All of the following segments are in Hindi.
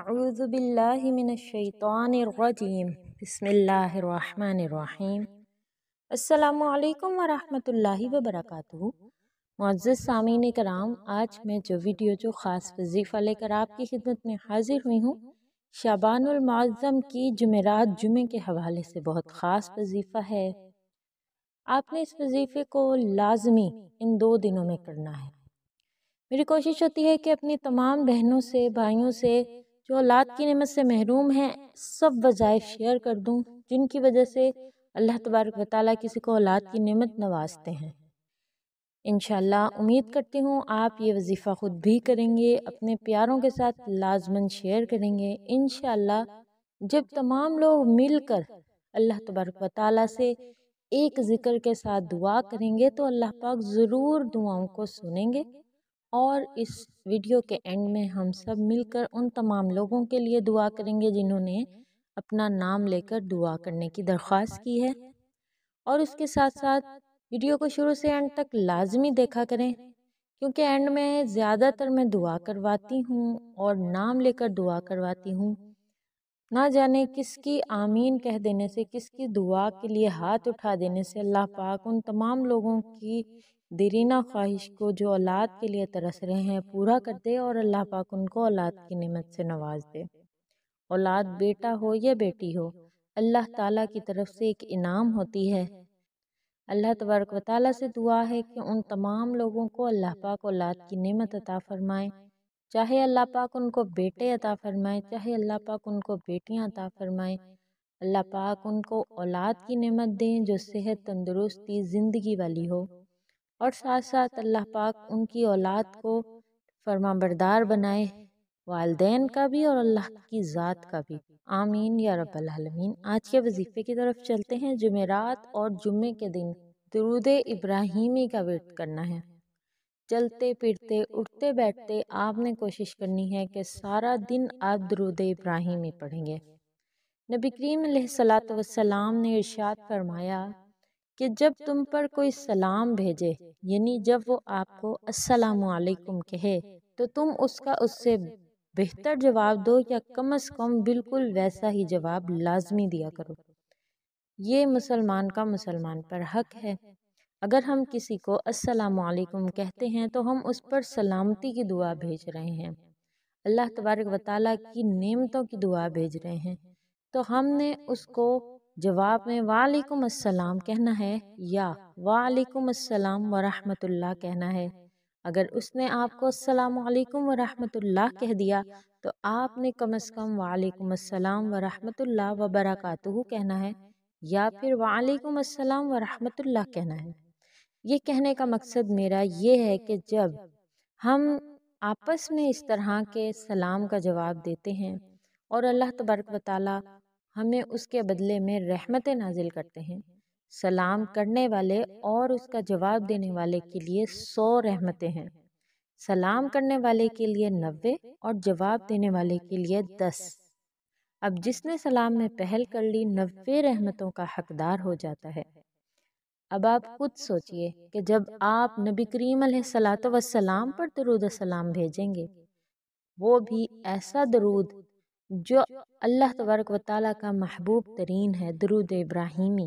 अज़बिल्लिमिनशैतरजीम बसमीम अल्लाम वरहमतुल्लाहि वबरकatuह मुआज़ सामीन कराम आज मैं जो वीडियो जो ख़ास वजीफ़ा लेकर आपकी खिदमत में हाज़िर हुई हूँ शाबानमाज़म की जुमेरात जुमे के हवाले से बहुत ख़ास वजीफ़ा है आपने इस वजीफ़े को लाजमी इन दो दिनों में करना है मेरी कोशिश होती है कि अपनी तमाम बहनों से भाइयों से जो औलाद की नमत से महरूम हैं सब वज़ायफ़ शेयर कर दूँ जिनकी वजह से अल्लाह तबारक वाली किसी को औलाद की नमत नवाजते हैं इन उम्मीद करती हूँ आप ये वजीफ़ा ख़ुद भी करेंगे अपने प्यारों के साथ लाजमन शेयर करेंगे इन जब तमाम लोग मिलकर अल्लाह तबारक वाली से एक ज़िक्र के साथ दुआ करेंगे तो अल्लाह पाक ज़रूर दुआओं को सुनेंगे और इस वीडियो के एंड में हम सब मिलकर उन तमाम लोगों के लिए दुआ करेंगे जिन्होंने अपना नाम लेकर दुआ करने की दरख्वास्त की है और उसके साथ साथ वीडियो को शुरू से एंड तक लाजमी देखा करें क्योंकि एंड में ज़्यादातर मैं दुआ करवाती हूँ और नाम लेकर दुआ करवाती हूँ ना जाने किसकी आमीन कह देने से किसकी दुआ के लिए हाथ उठा देने से अल्लाह पाक उन तमाम लोगों की दरीना ख्वाहिश को जो औलाद के लिए तरस रहे हैं पूरा कर दे और अल्लाह पाक उनको औलाद की नमत से नवाज दे औलाद बेटा हो या बेटी हो अल्लाह ताला की तरफ से एक इनाम होती है अल्लाह तबरक वाली से दुआ है कि उन तमाम लोगों को अल्लाह पाक औलाद की नमत अता फ़रमाए चाहे अल्लाह पाक उनको बेटे अता फ़रमाए चाहे अल्लाह पाक उनको बेटियाँ अता फ़रमाए अल्लाह पाक उनको औलाद की नमत दें जो सेहत तंदुरुस्ती ज़िंदगी वाली हो और साथ साथ अल्लाह पाक उनकी औलाद को फरमाबरदार बनाए वालदेन का भी और अल्लाह की ज़ात का भी आमीन या रबालमीन आज के वजीफ़े की तरफ चलते हैं जुमेरात और जुम्मे के दिन दरूद इब्राहिमी का वर्त करना है चलते फिरते उठते बैठते आपने कोशिश करनी है कि सारा दिन आप दरूद इब्राहिमी पढ़ेंगे नबी करीम सलात वसलाम ने इर्शाद फरमाया कि जब तुम पर कोई सलाम भेजे यानी जब वो आपको असलकुम कहे तो तुम उसका उससे बेहतर जवाब दो या कम अज़ कम बिल्कुल वैसा ही जवाब लाजमी दिया करो ये मुसलमान का मुसलमान पर हक है अगर हम किसी को असलकुम कहते हैं तो हम उस पर सलामती की दुआ भेज रहे हैं अल्लाह तबारक वाली की नेमतों की दुआ भेज रहे हैं तो हमने उसको जवाब में वालेकुम अस्सलाम कहना है या वालेकुम अस्सलाम वरहमतुल्लाह कहना है अगर उसने आपको अस्सलाम वालेकुम वरहमतुल्लाह कह दिया तो आपने कम अज़ कम वालेकुम अस्सलाम वरहमतुल्लाह व बरकातहू कहना है या फिर वालेकुम अस्सलाम वरहमतुल्लाह कहना है ये कहने का मकसद मेरा ये है कि जब हम आपस में इस तरह के सलाम का जवाब देते हैं और अल्लाह तबरक वाली हमें उसके बदले में रहमत नाजिल करते हैं सलाम करने वाले और उसका जवाब देने वाले के लिए सौ रहमतें हैं सलाम करने वाले के लिए नब्बे और जवाब देने वाले के लिए दस अब जिसने सलाम में पहल कर ली नब्बे रहमतों का हकदार हो जाता है अब आप खुद सोचिए कि जब आप नबी करीम सलात वसलाम पर दरूद सलाम भेजेंगे वो भी ऐसा दरूद जो अल्लाह तबारक व का महबूब तरीन है दरुद इब्राहिमी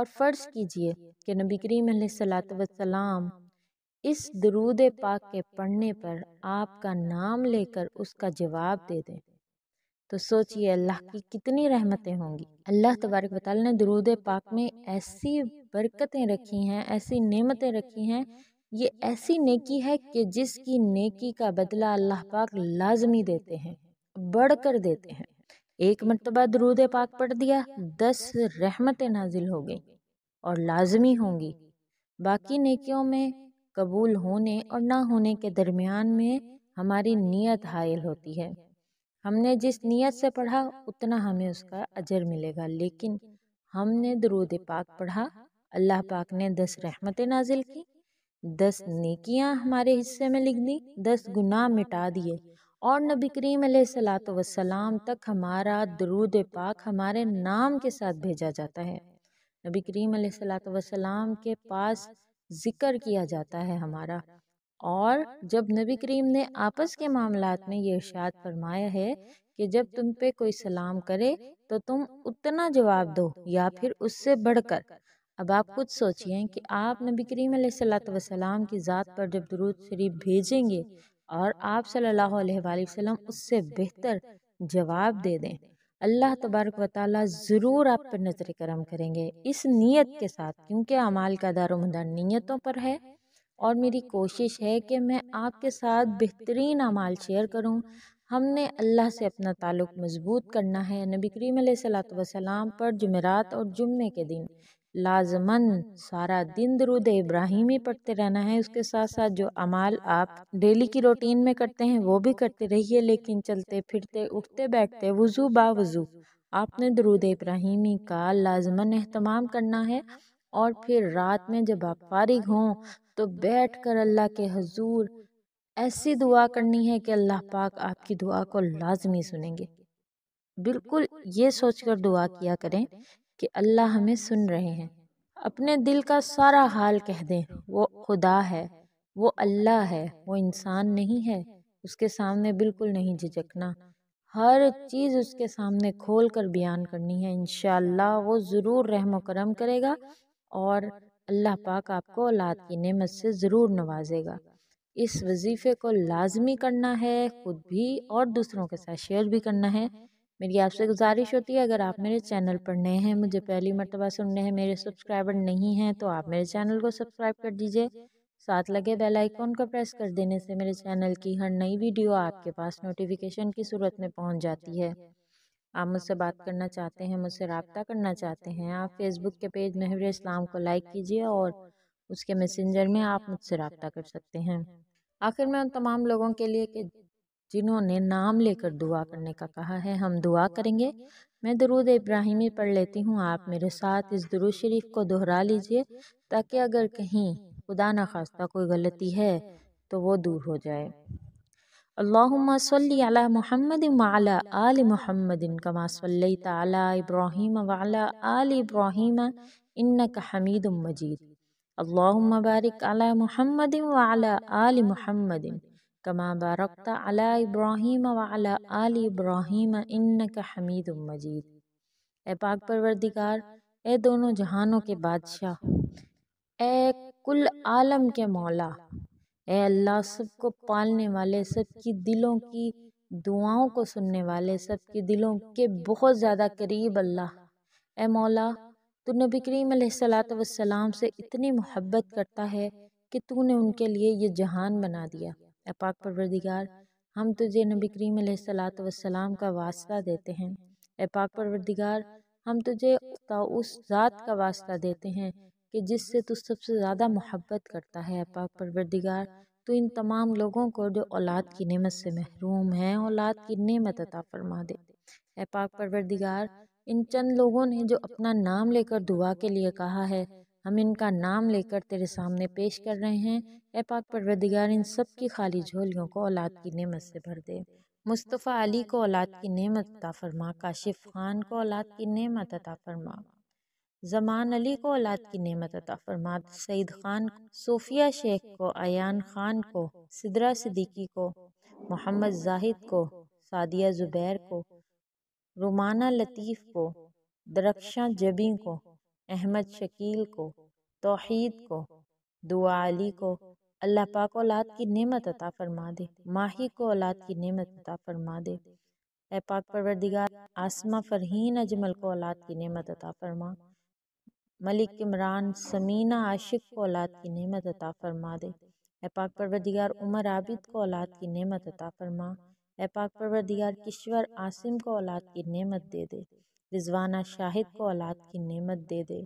और फ़र्ज़ कीजिए कि नबी करीम सलाम इस दरूद पाक के पढ़ने पर आपका नाम लेकर उसका जवाब दे दें तो सोचिए अल्लाह की कितनी रहमतें होंगी अल्लाह तबारक वाली ने दरूद पाक में ऐसी बरकतें रखी हैं ऐसी नेमतें रखी हैं ये ऐसी नेकी है कि जिसकी नेकी का बदला अल्लाह पाक लाजमी देते हैं बढ़ कर देते हैं एक मरतबा दरूद पाक पढ़ दिया दस रहमतें नाजिल हो गई और लाजमी होंगी बाकी नेकियों में कबूल होने और ना होने के दरमियान में हमारी नीयत हायल होती है हमने जिस नीयत से पढ़ा उतना हमें उसका अजर मिलेगा लेकिन हमने दरूद पाक पढ़ा अल्लाह पाक ने दस रहमतें नाजिल की दस नेकियां हमारे हिस्से में लिख दी दस गुनाह मिटा दिए और नबी करीम सलाम तक हमारा दरूद पाक हमारे नाम के साथ भेजा जाता है नबी करीम सलाम के पास ज़िक्र किया जाता है हमारा और जब नबी करीम ने आपस के मामला में ये इर्शाद फरमाया है कि जब तुम पे कोई सलाम करे तो तुम उतना जवाब दो या फिर उससे बढ़कर अब आप खुद सोचिए कि आप नबी करीम सलाम की ज़ात पर जब दरूद शरीफ भेजेंगे और आप सल्लल्लाहु अलैहि वसल्लम उससे बेहतर जवाब दे दें अल्लाह तबारक व ताली ज़रूर आप पर नज़र करम करेंगे इस नीयत के साथ क्योंकि अमाल का दारोमदार नीयतों पर है और मेरी कोशिश है कि मैं आपके साथ बेहतरीन अमाल शेयर करूं हमने अल्लाह से अपना ताल्लुक मजबूत करना है नबी करीम सलाम पर जुमेरात और जुम्मे के दिन लाजमन सारा दिन दरुद इब्राहिम ही पढ़ते रहना है उसके साथ साथ जो अमाल आप डेली की रूटीन में करते हैं वो भी करते रहिए लेकिन चलते फिरते उठते बैठते वज़ू बा वज़ू आपने दरुद इब्राहिमी का लाजमन अहतमाम करना है और फिर रात में जब आप फारिग हों तो बैठ कर अल्लाह के हजूर ऐसी दुआ करनी है कि अल्लाह पाक आपकी दुआ को लाजमी सुनेंगे बिल्कुल ये सोचकर दुआ किया करें कि अल्लाह हमें सुन रहे हैं अपने दिल का सारा हाल कह दें वो खुदा है वो अल्लाह है वो इंसान नहीं है उसके सामने बिल्कुल नहीं झिझकना हर चीज़ उसके सामने खोल कर बयान करनी है इन वो ज़रूर रहम करम करेगा और अल्लाह पाक आपको औलाद की नेमत से ज़रूर नवाजेगा इस वजीफ़े को लाजमी करना है ख़ुद भी और दूसरों के साथ शेयर भी करना है मेरी आपसे गुजारिश होती है अगर आप मेरे चैनल पर नए हैं मुझे पहली मरतबा सुनने हैं मेरे सब्सक्राइबर नहीं हैं तो आप मेरे चैनल को सब्सक्राइब कर दीजिए साथ लगे बेल आइकॉन को प्रेस कर देने से मेरे चैनल की हर नई वीडियो आपके पास नोटिफिकेशन की सूरत में पहुंच जाती है आप मुझसे बात करना चाहते हैं मुझसे रबता करना चाहते हैं आप फेसबुक के पेज महवर इस्लाम को लाइक कीजिए और उसके मैसेंजर में आप मुझसे रबता कर सकते हैं आखिर में उन तमाम लोगों के लिए कि जिन्होंने नाम लेकर दुआ करने का कहा है हम दुआ करेंगे मैं दरुद इब्राहिमी पढ़ लेती हूँ आप मेरे साथ इस दरुद शरीफ को दोहरा लीजिए ताकि अगर कहीं खुदा न खास्ता कोई गलती है तो वो दूर हो जाए अल्लाहुम्मा सल्ली आल मुहम्मद कमा सल्ली ताला इब्राहिम वाला आल इब्राहिम इन्नक हमीद मजीद अल्लाहुम्मा बारिक अला मुहम्मद आल महमदिन कमा बारकता अला इब्राहिम व अला आल इब्राहिम इन का हमीद मजीद ए पाक परवरदिगार ए दोनों जहानों के बादशाह ए कुल आलम के मौला ए अल्लाह सबको पालने वाले सबकी दिलों की दुआओं को सुनने वाले सबके दिलों के बहुत ज़्यादा करीब अल्लाह ए मौला तो नबी करीम सलाम से इतनी मोहब्बत करता है कि तूने उनके लिए ये जहान बना दिया ए पाक परवरदिगार हम तुझे नबी करीम वसलाम का वास्ता देते हैं ए पाक परवरदिगार हम तुझे का उस ज़ात का वास्ता देते हैं कि जिससे तू सबसे ज़्यादा मोहब्बत करता है पाक परवरदिगार तो इन तमाम लोगों को जो औलाद की नेमत से महरूम हैं औलाद की नेमत अता फरमा दे ए पाक परवरदिगार इन चंद लोगों ने जो अपना नाम लेकर दुआ के लिए कहा है हम इनका नाम लेकर तेरे सामने पेश कर रहे हैं ए पाक परवरदिगार इन सब की खाली झोलियों को औलाद की नेमत से भर दे मुस्तफ़ा अली को औलाद की नेमत अता फरमा काशिफ खान को औलाद की नेमत अता फरमा जमान अली को औलाद की नेमत अता फरमा सईद खान सूफिया शेख को अयान खान को सिदरा सिद्दीकी को मोहम्मद जाहिद को सादिया ज़ुबैर को रुमाना लतीफ़ को दरख्शा जबी को अहमद शकील को तोहद को दुआ अली को अल्लाह पाक औलाद की नेमत अता फरमा दे माही को औलाद की नेमत अता फरमा दे ए पाक परवरदिगार आसमा फरहीन अजमल को औलाद की नेमत अता फरमा मलिक इमरान समीना आशिक को औलाद की नेमत अता फरमा दे ए पाक परवरदिगार उमर आबिद को औलाद की नेमत अता फरमा ए पाक परवरदिगार किश्वर आसिम को औलाद की नेमत दे दे रिजवाना शाहिद को औलाद की नेमत दे दे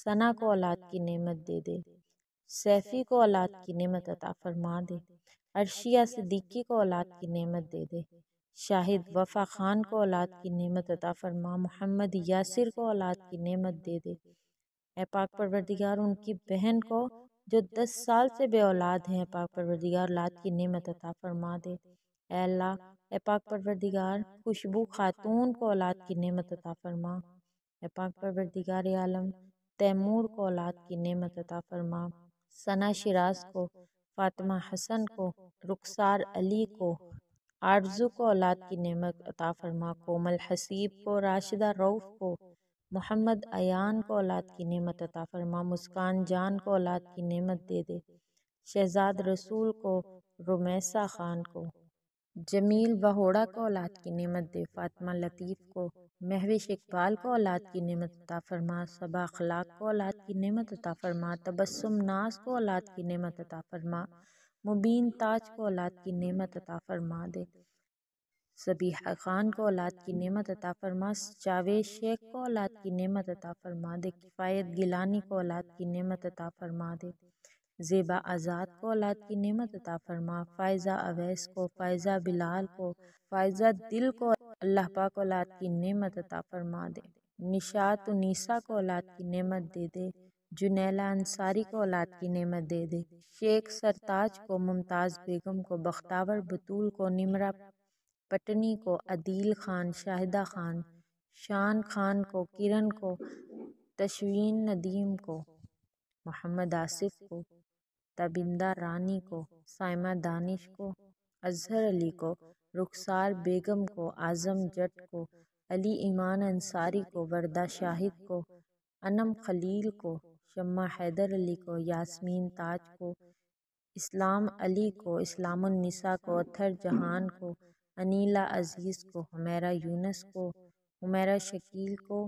सना को औलाद की नेमत दे दे सैफ़ी को औलाद की नेमत अता फरमा दे अर्शिया सिद्दीकी को औलाद की नेमत दे दे शाहिद वफ़ा ख़ान को औलाद की नेमत अता फरमा मोहम्मद यासिर को औलाद की नेमत दे दे ए पाक परवरदिगार उनकी बहन को जो दस साल से बे औलाद हैं पाक परवरदिगार औलाद की नेमत अता फरमा दे अल्लाह पाक परवरदिगार खुशबू खातून को औलाद की नेमत अता फरमा पाक परवरदिगार आलम तैमूर को औलाद की नेमत अता फरमा सना शराज को फातिमा हसन को रुखसार अली को आरजू को औलाद की नेमत अता फरमा कोमल हसीब को राशिदा रऊफ़ को मोहम्मद अयान को औलाद की नेमत अता फरमा मुस्कान जान को औलाद की नेमत दे दे शहजाद रसूल को रुमैसा खान को जमील वहोड़ा को औलाद की नेमत दे फ़ातमा लतीफ़ को महविश इकबाल को औलाद की नेमत अता फरमा सबा अखलाक को औलाद की नेमत अता फरमा तबस्सुम नाज को औलाद की नेमत अता फरमा मुबीन ताज को औलाद की नेमत अता फरमा दे सबीहा खान को औलाद की नेमत अता फरमा जावेद शेख को औलाद की नेमत अता फरमा दे किफ़ायत गिलानी को औलाद की नेमत अता फरमा दे ज़ेबा आज़ाद को औलाद की नेमत अता फरमा फ़ायज़ा अवैस को फ़ायज़ा बिलाल को फ़ायज़ा दिल को अल्लाह पाक औलाद की नेमत अता फरमा दे निशात उनीसा को औलाद की नेमत दे दे जुनेला अंसारी को औलाद की नेमत दे दे शेख सरताज को मुमताज़ बेगम को बख्तावर बतूल को निमरा पटनी को अदील खान शाहिदा खान शान खान को किरण को तशवीन नदीम को मोहम्मद आसिफ को तबिंदा रानी को साइमा दानिश को अजहर अली को रुखसार बेगम को आज़म जट को अली ईमान अंसारी को वरदा शाहिद को अनम खलील को शम्मा हैदर अली को यास्मीन ताज को इस्लाम अली को इस्लामनिसा को अथर जहान को अनीला अजीज़ को हमेरा यूनस को हमेरा शकील को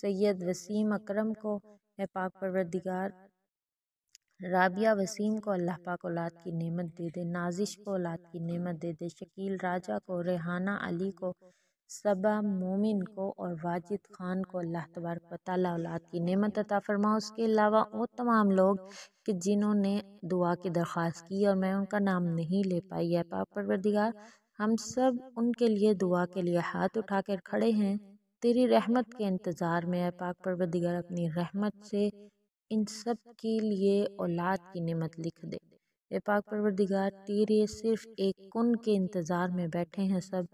सैयद वसीम अकरम को है पाक परवरदिगार राबिया वसीम को अल्लाह पाक औलाद की नेमत दे दे नाजिश को औलाद की नेमत दे दे शकील राजा को रेहाना अली को सबा मोमिन को और वाजिद ख़ान को अल्लाह तबारक वाली औलाद की नेमत अता फरमा उसके अलावा वो तमाम लोग कि जिन्होंने दुआ की दरख्वास्त की और मैं उनका नाम नहीं ले पाई है पाप परवरदिगार हम सब उनके लिए दुआ के लिए हाथ उठाकर खड़े हैं तेरी रहमत के इंतज़ार में है पाक परवरदिगार अपनी रहमत से इन सब के लिए औलाद की नमत लिख दे ए पाक परवरदिगार तेरे सिर्फ एक कुन के इंतज़ार में बैठे हैं सब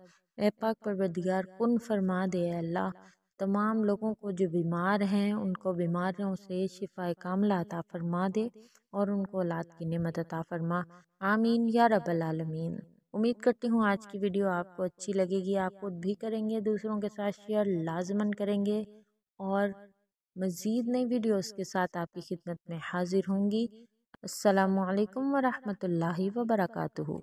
ए पाक परवरदिगार कुन फरमा दे अल्लाह तमाम लोगों को जो बीमार हैं उनको बीमारियों से शिफा कामला अता फरमा दे और उनको औलाद की नमत अता फरमा आमीन या रबालमीन उम्मीद करती हूँ आज की वीडियो आपको अच्छी लगेगी आप खुद भी करेंगे दूसरों के साथ शेयर लाजमन करेंगे और मज़ीद नई वीडियोस के साथ आपकी खिदमत में हाज़िर होंगी असलकम वरहमल वर्का